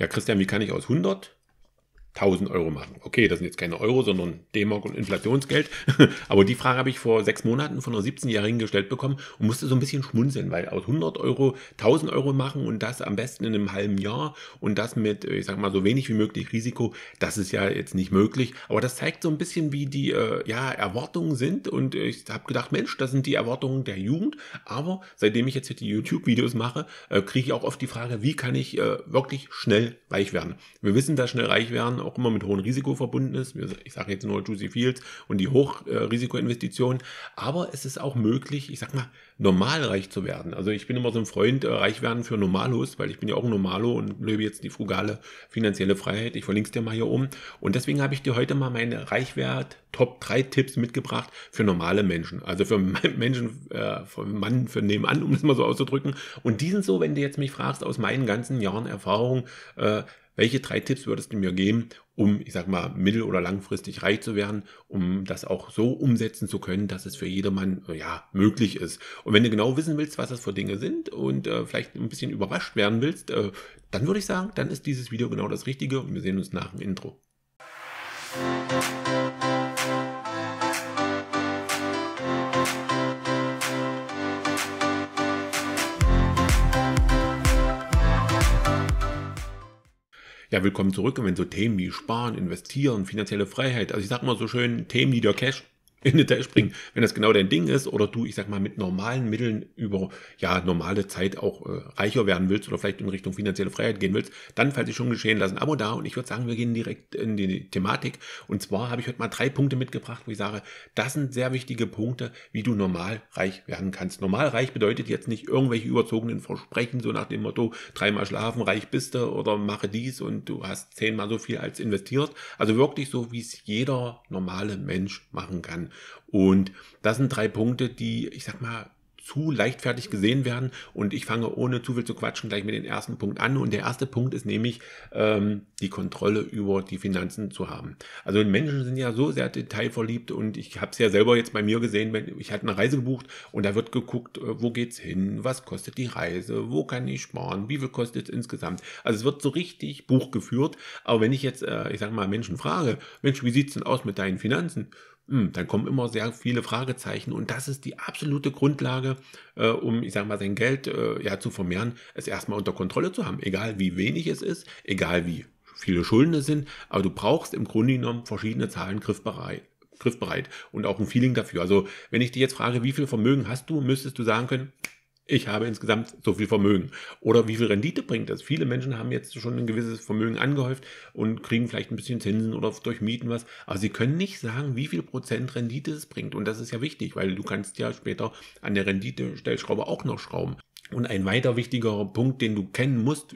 ja Christian, wie kann ich aus 100 1000 Euro machen. Okay, das sind jetzt keine Euro, sondern D-Mark und Inflationsgeld. Aber die Frage habe ich vor sechs Monaten von einer 17-Jährigen gestellt bekommen und musste so ein bisschen schmunzeln, weil aus 100 Euro 1000 Euro machen und das am besten in einem halben Jahr und das mit, äh, ich sag mal, so wenig wie möglich Risiko, das ist ja jetzt nicht möglich. Aber das zeigt so ein bisschen, wie die äh, ja, Erwartungen sind und ich habe gedacht, Mensch, das sind die Erwartungen der Jugend. Aber seitdem ich jetzt hier die YouTube-Videos mache, äh, kriege ich auch oft die Frage, wie kann ich äh, wirklich schnell reich werden? Wir wissen, dass schnell reich werden auch immer mit hohem Risiko verbunden ist. Ich sage jetzt nur Juicy Fields und die Hochrisikoinvestitionen. Aber es ist auch möglich, ich sag mal, normal reich zu werden. Also ich bin immer so ein Freund, äh, reich werden für Normalos, weil ich bin ja auch ein Normalo und lebe jetzt die frugale finanzielle Freiheit. Ich verlinke es dir mal hier oben. Und deswegen habe ich dir heute mal meine Reichwert Top 3 Tipps mitgebracht für normale Menschen. Also für Menschen, äh, für Mann, für nebenan, um es mal so auszudrücken. Und die sind so, wenn du jetzt mich fragst, aus meinen ganzen Jahren Erfahrung, äh, welche drei Tipps würdest du mir geben, um, ich sag mal, mittel- oder langfristig reich zu werden, um das auch so umsetzen zu können, dass es für jedermann, ja, möglich ist? Und wenn du genau wissen willst, was das für Dinge sind und äh, vielleicht ein bisschen überrascht werden willst, äh, dann würde ich sagen, dann ist dieses Video genau das Richtige und wir sehen uns nach dem Intro. Musik Ja, willkommen zurück. Und wenn so Themen wie Sparen, Investieren, finanzielle Freiheit, also ich sag mal so schön, Themen, die der Cash in Detail springen. Wenn das genau dein Ding ist oder du, ich sag mal, mit normalen Mitteln über ja normale Zeit auch äh, reicher werden willst oder vielleicht in Richtung finanzielle Freiheit gehen willst, dann falls sich schon geschehen, lass ein Abo da und ich würde sagen, wir gehen direkt in die Thematik. Und zwar habe ich heute mal drei Punkte mitgebracht, wo ich sage, das sind sehr wichtige Punkte, wie du normal reich werden kannst. Normal reich bedeutet jetzt nicht irgendwelche überzogenen Versprechen, so nach dem Motto, dreimal schlafen, reich bist du oder mache dies und du hast zehnmal so viel als investiert. Also wirklich so, wie es jeder normale Mensch machen kann. Und das sind drei Punkte, die, ich sag mal, zu leichtfertig gesehen werden. Und ich fange ohne zu viel zu quatschen gleich mit dem ersten Punkt an. Und der erste Punkt ist nämlich, ähm, die Kontrolle über die Finanzen zu haben. Also Menschen sind ja so sehr detailverliebt und ich habe es ja selber jetzt bei mir gesehen, wenn ich hatte eine Reise gebucht und da wird geguckt, äh, wo geht's hin, was kostet die Reise, wo kann ich sparen, wie viel kostet es insgesamt. Also es wird so richtig Buch geführt. Aber wenn ich jetzt, äh, ich sage mal, Menschen frage, Mensch, wie sieht es denn aus mit deinen Finanzen? Hm, dann kommen immer sehr viele Fragezeichen und das ist die absolute Grundlage, äh, um, ich sage mal, sein Geld äh, ja zu vermehren, es erstmal unter Kontrolle zu haben, egal wie wenig es ist, egal wie viele Schulden es sind, aber du brauchst im Grunde genommen verschiedene Zahlen griffbereit, griffbereit und auch ein Feeling dafür. Also wenn ich dich jetzt frage, wie viel Vermögen hast du, müsstest du sagen können, ich habe insgesamt so viel Vermögen. Oder wie viel Rendite bringt das? Viele Menschen haben jetzt schon ein gewisses Vermögen angehäuft und kriegen vielleicht ein bisschen Zinsen oder durch Mieten was. Aber sie können nicht sagen, wie viel Prozent Rendite es bringt. Und das ist ja wichtig, weil du kannst ja später an der Rendite-Stellschraube auch noch schrauben. Und ein weiter wichtiger Punkt, den du kennen musst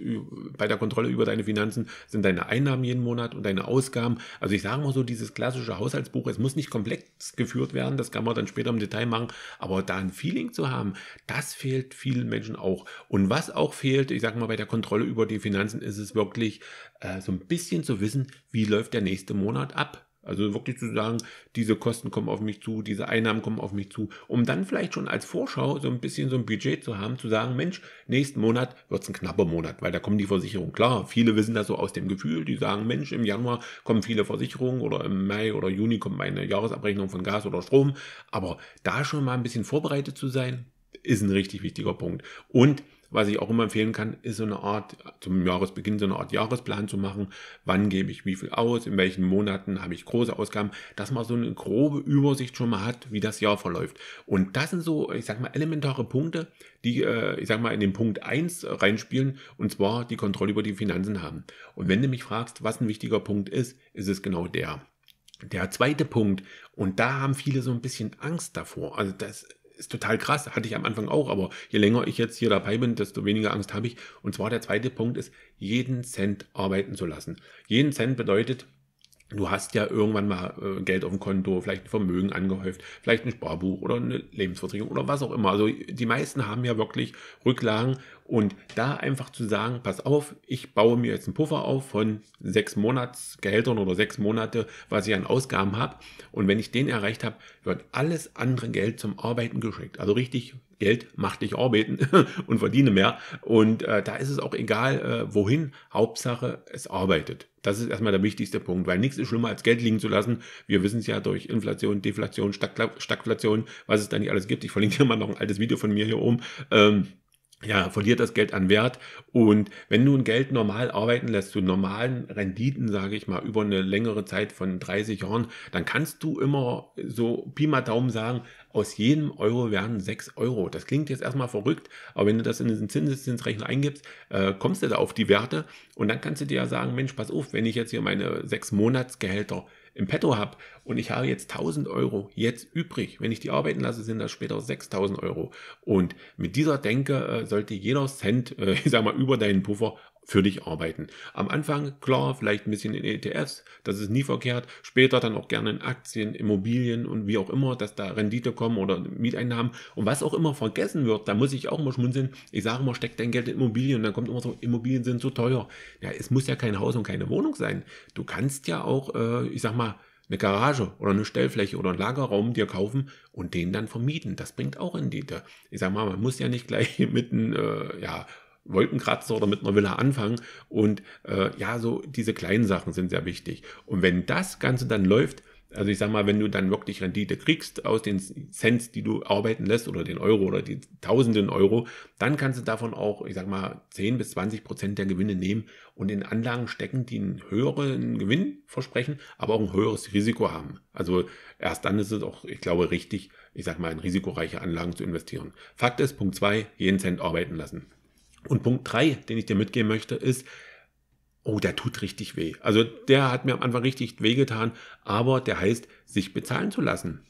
bei der Kontrolle über deine Finanzen, sind deine Einnahmen jeden Monat und deine Ausgaben. Also ich sage mal so, dieses klassische Haushaltsbuch, es muss nicht komplex geführt werden, das kann man dann später im Detail machen, aber da ein Feeling zu haben, das fehlt vielen Menschen auch. Und was auch fehlt, ich sage mal, bei der Kontrolle über die Finanzen ist es wirklich äh, so ein bisschen zu wissen, wie läuft der nächste Monat ab. Also wirklich zu sagen, diese Kosten kommen auf mich zu, diese Einnahmen kommen auf mich zu, um dann vielleicht schon als Vorschau so ein bisschen so ein Budget zu haben, zu sagen, Mensch, nächsten Monat wird es ein knapper Monat, weil da kommen die Versicherungen. Klar, viele wissen das so aus dem Gefühl, die sagen, Mensch, im Januar kommen viele Versicherungen oder im Mai oder Juni kommt meine Jahresabrechnung von Gas oder Strom, aber da schon mal ein bisschen vorbereitet zu sein, ist ein richtig wichtiger Punkt. Und was ich auch immer empfehlen kann, ist so eine Art, zum Jahresbeginn so eine Art Jahresplan zu machen. Wann gebe ich wie viel aus? In welchen Monaten habe ich große Ausgaben? Dass man so eine grobe Übersicht schon mal hat, wie das Jahr verläuft. Und das sind so, ich sag mal, elementare Punkte, die, äh, ich sag mal, in den Punkt 1 reinspielen. Und zwar die Kontrolle über die Finanzen haben. Und wenn du mich fragst, was ein wichtiger Punkt ist, ist es genau der. Der zweite Punkt, und da haben viele so ein bisschen Angst davor. Also das ist total krass, hatte ich am Anfang auch, aber je länger ich jetzt hier dabei bin, desto weniger Angst habe ich. Und zwar der zweite Punkt ist, jeden Cent arbeiten zu lassen. Jeden Cent bedeutet, Du hast ja irgendwann mal äh, Geld auf dem Konto, vielleicht ein Vermögen angehäuft, vielleicht ein Sparbuch oder eine Lebensversicherung oder was auch immer. Also die meisten haben ja wirklich Rücklagen und da einfach zu sagen, pass auf, ich baue mir jetzt einen Puffer auf von sechs Monatsgehältern oder sechs Monate, was ich an Ausgaben habe. Und wenn ich den erreicht habe, wird alles andere Geld zum Arbeiten geschickt. Also richtig Geld macht dich arbeiten und verdiene mehr. Und äh, da ist es auch egal, äh, wohin. Hauptsache, es arbeitet. Das ist erstmal der wichtigste Punkt, weil nichts ist schlimmer als Geld liegen zu lassen. Wir wissen es ja durch Inflation, Deflation, Stagflation, was es da nicht alles gibt. Ich verlinke dir mal noch ein altes Video von mir hier oben. Ähm, ja, verliert das Geld an Wert. Und wenn du ein Geld normal arbeiten lässt, zu normalen Renditen, sage ich mal, über eine längere Zeit von 30 Jahren, dann kannst du immer so Pi mal Daumen sagen, aus jedem Euro werden 6 Euro. Das klingt jetzt erstmal verrückt, aber wenn du das in diesen Zinseszinsrechner eingibst, äh, kommst du da auf die Werte und dann kannst du dir ja sagen, Mensch, pass auf, wenn ich jetzt hier meine 6 Monatsgehälter im Petto habe und ich habe jetzt 1000 Euro jetzt übrig, wenn ich die arbeiten lasse, sind das später 6000 Euro. Und mit dieser Denke äh, sollte jeder Cent, äh, ich sag mal, über deinen Puffer für dich arbeiten. Am Anfang, klar, vielleicht ein bisschen in ETFs, das ist nie verkehrt. Später dann auch gerne in Aktien, Immobilien und wie auch immer, dass da Rendite kommen oder Mieteinnahmen. Und was auch immer vergessen wird, da muss ich auch immer schmunzeln. Ich sage immer, steck dein Geld in Immobilien und dann kommt immer so, Immobilien sind zu teuer. Ja, es muss ja kein Haus und keine Wohnung sein. Du kannst ja auch, äh, ich sag mal, eine Garage oder eine Stellfläche oder einen Lagerraum dir kaufen und den dann vermieten. Das bringt auch Rendite. Ich sag mal, man muss ja nicht gleich mit einem äh, ja, Wolkenkratzer oder mit einer Villa anfangen. Und äh, ja, so diese kleinen Sachen sind sehr wichtig. Und wenn das Ganze dann läuft, also ich sag mal, wenn du dann wirklich Rendite kriegst aus den Cents, die du arbeiten lässt oder den Euro oder die tausenden Euro, dann kannst du davon auch, ich sag mal, 10 bis 20 Prozent der Gewinne nehmen und in Anlagen stecken, die einen höheren Gewinn versprechen, aber auch ein höheres Risiko haben. Also erst dann ist es auch, ich glaube, richtig, ich sag mal, in risikoreiche Anlagen zu investieren. Fakt ist, Punkt 2, jeden Cent arbeiten lassen. Und Punkt 3, den ich dir mitgeben möchte, ist, oh, der tut richtig weh. Also der hat mir am Anfang richtig weh getan, aber der heißt, sich bezahlen zu lassen.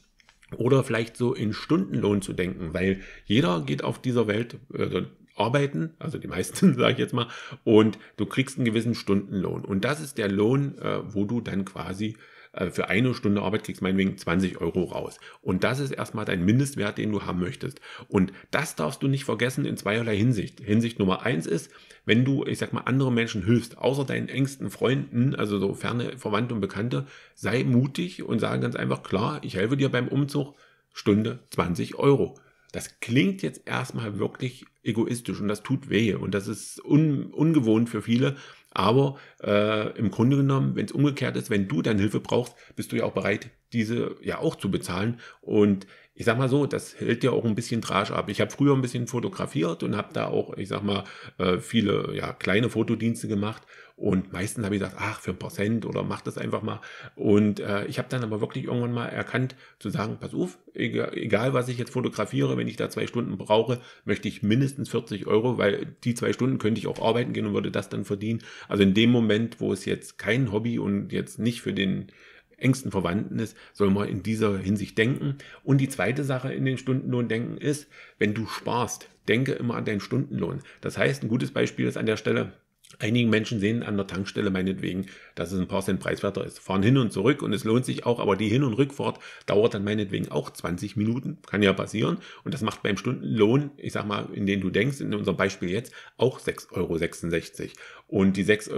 Oder vielleicht so in Stundenlohn zu denken, weil jeder geht auf dieser Welt äh, arbeiten, also die meisten sage ich jetzt mal, und du kriegst einen gewissen Stundenlohn. Und das ist der Lohn, äh, wo du dann quasi äh, für eine Stunde Arbeit kriegst meinetwegen 20 Euro raus. Und das ist erstmal dein Mindestwert, den du haben möchtest. Und das darfst du nicht vergessen in zweierlei Hinsicht. Hinsicht Nummer eins ist, wenn du, ich sag mal, anderen Menschen hilfst, außer deinen engsten Freunden, also so ferne Verwandte und Bekannte, sei mutig und sage ganz einfach, klar, ich helfe dir beim Umzug, Stunde 20 Euro. Das klingt jetzt erstmal wirklich egoistisch und das tut weh und das ist un ungewohnt für viele, aber äh, im Grunde genommen, wenn es umgekehrt ist, wenn du dann Hilfe brauchst, bist du ja auch bereit, diese ja auch zu bezahlen. Und ich sag mal so, das hält ja auch ein bisschen Trage ab. Ich habe früher ein bisschen fotografiert und habe da auch, ich sag mal, äh, viele ja, kleine Fotodienste gemacht. Und meistens habe ich gesagt, ach, für ein paar Cent oder mach das einfach mal. Und äh, ich habe dann aber wirklich irgendwann mal erkannt, zu sagen, pass auf, egal, egal, was ich jetzt fotografiere, wenn ich da zwei Stunden brauche, möchte ich mindestens 40 Euro, weil die zwei Stunden könnte ich auch arbeiten gehen und würde das dann verdienen. Also in dem Moment, wo es jetzt kein Hobby und jetzt nicht für den engsten Verwandten ist, soll man in dieser Hinsicht denken. Und die zweite Sache in den Stundenlohn denken ist, wenn du sparst, denke immer an deinen Stundenlohn. Das heißt, ein gutes Beispiel ist an der Stelle, Einigen Menschen sehen an der Tankstelle meinetwegen, dass es ein paar Cent preiswerter ist. Fahren hin und zurück und es lohnt sich auch, aber die Hin- und Rückfahrt dauert dann meinetwegen auch 20 Minuten. Kann ja passieren. Und das macht beim Stundenlohn, ich sag mal, in den du denkst, in unserem Beispiel jetzt, auch 6,66 Euro. Und die 6,66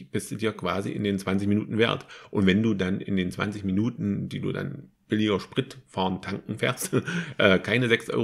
Euro bist du dir quasi in den 20 Minuten wert. Und wenn du dann in den 20 Minuten, die du dann billiger Sprit fahren, tanken fährst, äh, keine 6,66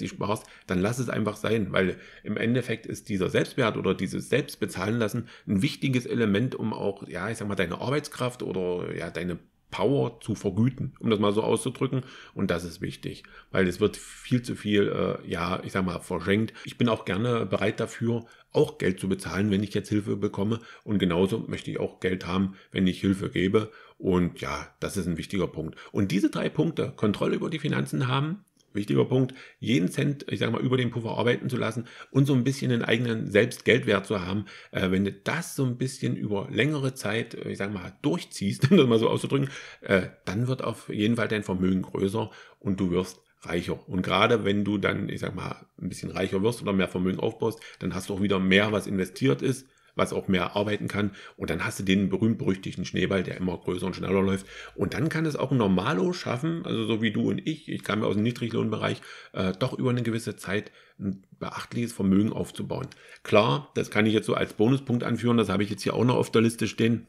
Euro sparst, dann lass es einfach sein, weil im Endeffekt ist dieser Selbstwert oder dieses Selbstbezahlen lassen ein wichtiges Element, um auch, ja, ich sag mal, deine Arbeitskraft oder ja, deine Power zu vergüten, um das mal so auszudrücken. Und das ist wichtig, weil es wird viel zu viel, äh, ja, ich sag mal, verschenkt. Ich bin auch gerne bereit dafür, auch Geld zu bezahlen, wenn ich jetzt Hilfe bekomme. Und genauso möchte ich auch Geld haben, wenn ich Hilfe gebe. Und ja, das ist ein wichtiger Punkt. Und diese drei Punkte, Kontrolle über die Finanzen haben, wichtiger Punkt, jeden Cent, ich sage mal, über den Puffer arbeiten zu lassen und so ein bisschen den eigenen Selbstgeldwert zu haben. Äh, wenn du das so ein bisschen über längere Zeit, äh, ich sage mal, durchziehst, um das mal so auszudrücken, äh, dann wird auf jeden Fall dein Vermögen größer und du wirst reicher. Und gerade wenn du dann, ich sag mal, ein bisschen reicher wirst oder mehr Vermögen aufbaust, dann hast du auch wieder mehr, was investiert ist was auch mehr arbeiten kann. Und dann hast du den berühmt-berüchtigten Schneeball, der immer größer und schneller läuft. Und dann kann es auch ein Normalo schaffen, also so wie du und ich, ich kam ja aus dem Niedriglohnbereich, äh, doch über eine gewisse Zeit ein beachtliches Vermögen aufzubauen. Klar, das kann ich jetzt so als Bonuspunkt anführen, das habe ich jetzt hier auch noch auf der Liste stehen.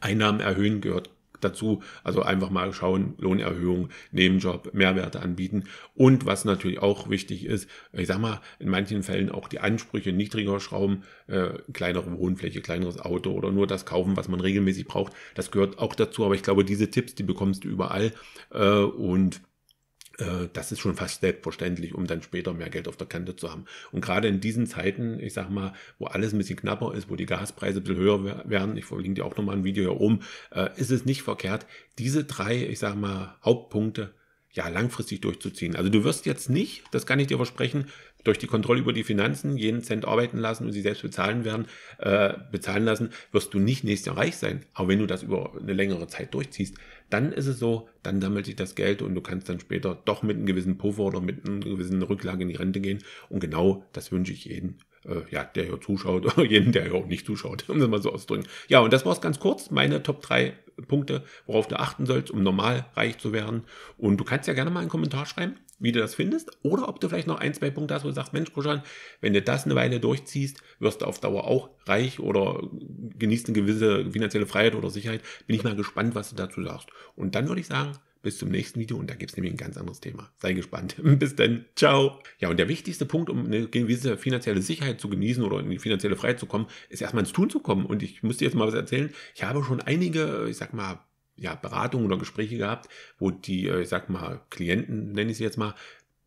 Einnahmen erhöhen gehört dazu. Also einfach mal schauen, Lohnerhöhung, Nebenjob, Mehrwerte anbieten. Und was natürlich auch wichtig ist, ich sag mal, in manchen Fällen auch die Ansprüche niedriger schrauben, äh, kleinere Wohnfläche, kleineres Auto oder nur das kaufen, was man regelmäßig braucht. Das gehört auch dazu. Aber ich glaube, diese Tipps, die bekommst du überall. Äh, und äh, das ist schon fast selbstverständlich, um dann später mehr Geld auf der Kante zu haben. Und gerade in diesen Zeiten, ich sag mal, wo alles ein bisschen knapper ist, wo die Gaspreise ein bisschen höher werden, ich verlinke dir auch nochmal ein Video hier oben, äh, ist es nicht verkehrt, diese drei, ich sag mal, Hauptpunkte ja langfristig durchzuziehen. Also du wirst jetzt nicht, das kann ich dir versprechen, durch die Kontrolle über die Finanzen jeden Cent arbeiten lassen und sie selbst bezahlen werden, äh, bezahlen lassen, wirst du nicht nächstes Jahr reich sein. Aber wenn du das über eine längere Zeit durchziehst, dann ist es so, dann sammelt sich das Geld und du kannst dann später doch mit einem gewissen Puffer oder mit einer gewissen Rücklage in die Rente gehen. Und genau das wünsche ich jedem, äh, ja, der hier zuschaut, oder jeden, der hier auch nicht zuschaut, um das mal so auszudrücken. Ja, und das war es ganz kurz, meine Top 3 Punkte, worauf du achten sollst, um normal reich zu werden. Und du kannst ja gerne mal einen Kommentar schreiben, wie du das findest oder ob du vielleicht noch ein, zwei Punkte hast, wo du sagst, Mensch, Kuschan, wenn du das eine Weile durchziehst, wirst du auf Dauer auch reich oder genießt eine gewisse finanzielle Freiheit oder Sicherheit. Bin ich mal gespannt, was du dazu sagst. Und dann würde ich sagen, bis zum nächsten Video und da gibt es nämlich ein ganz anderes Thema. Sei gespannt. bis dann. Ciao. Ja, und der wichtigste Punkt, um eine gewisse finanzielle Sicherheit zu genießen oder in die finanzielle Freiheit zu kommen, ist erstmal ins Tun zu kommen. Und ich muss dir jetzt mal was erzählen. Ich habe schon einige, ich sag mal, ja, Beratungen oder Gespräche gehabt, wo die, äh, ich sag mal, Klienten, nenne ich sie jetzt mal,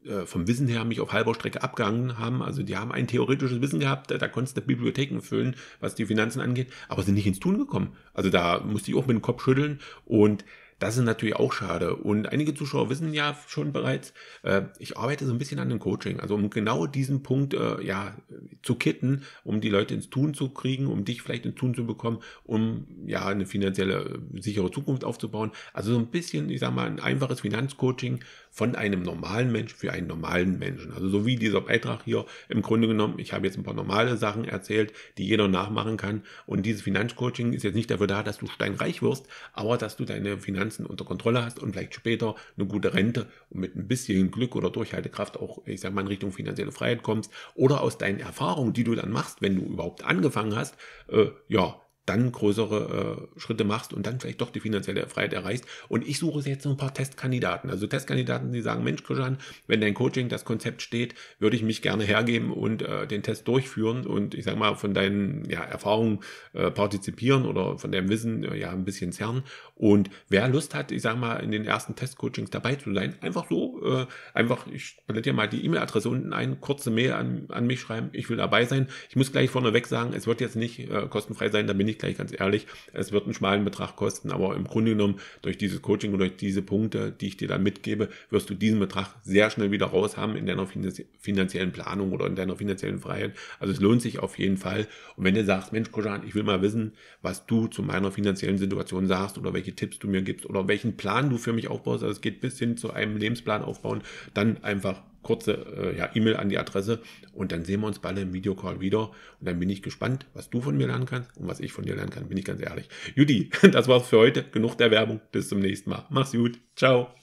äh, vom Wissen her mich auf halber Strecke abgehangen haben. Also die haben ein theoretisches Wissen gehabt, da, da konntest du Bibliotheken füllen, was die Finanzen angeht, aber sind nicht ins Tun gekommen. Also da musste ich auch mit dem Kopf schütteln und das ist natürlich auch schade. Und einige Zuschauer wissen ja schon bereits, äh, ich arbeite so ein bisschen an dem Coaching. Also um genau diesen Punkt äh, ja zu kitten, um die Leute ins Tun zu kriegen, um dich vielleicht ins Tun zu bekommen, um ja eine finanzielle äh, sichere Zukunft aufzubauen. Also so ein bisschen, ich sag mal, ein einfaches Finanzcoaching von einem normalen Mensch für einen normalen Menschen. Also so wie dieser Beitrag hier im Grunde genommen, ich habe jetzt ein paar normale Sachen erzählt, die jeder nachmachen kann. Und dieses Finanzcoaching ist jetzt nicht dafür da, dass du steinreich wirst, aber dass du deine Finanzen unter Kontrolle hast und vielleicht später eine gute Rente und mit ein bisschen Glück oder Durchhaltekraft auch, ich sag mal, in Richtung finanzielle Freiheit kommst oder aus deinen Erfahrung, die du dann machst, wenn du überhaupt angefangen hast, äh, ja, dann größere äh, Schritte machst und dann vielleicht doch die finanzielle Freiheit erreichst. Und ich suche jetzt so ein paar Testkandidaten. Also Testkandidaten, die sagen, Mensch, Christian, wenn dein Coaching, das Konzept steht, würde ich mich gerne hergeben und äh, den Test durchführen und ich sage mal, von deinen ja, Erfahrungen äh, partizipieren oder von deinem Wissen äh, ja ein bisschen zerren. Und wer Lust hat, ich sage mal, in den ersten Testcoachings dabei zu sein, einfach so, äh, einfach, ich dir mal die E-Mail-Adresse unten ein, kurze Mail an, an mich schreiben, ich will dabei sein. Ich muss gleich vorneweg sagen, es wird jetzt nicht äh, kostenfrei sein, da bin ich ich gleich ganz ehrlich, es wird einen schmalen Betrag kosten, aber im Grunde genommen durch dieses Coaching und durch diese Punkte, die ich dir dann mitgebe, wirst du diesen Betrag sehr schnell wieder raus haben in deiner finanziellen Planung oder in deiner finanziellen Freiheit. Also es lohnt sich auf jeden Fall. Und wenn du sagst, Mensch, Kojan, ich will mal wissen, was du zu meiner finanziellen Situation sagst oder welche Tipps du mir gibst oder welchen Plan du für mich aufbaust, also es geht bis hin zu einem Lebensplan aufbauen, dann einfach kurze äh, ja, E-Mail an die Adresse und dann sehen wir uns bald im Videocall wieder. Und dann bin ich gespannt, was du von mir lernen kannst und was ich von dir lernen kann, bin ich ganz ehrlich. Judy, das war's für heute. Genug der Werbung. Bis zum nächsten Mal. Mach's gut. Ciao.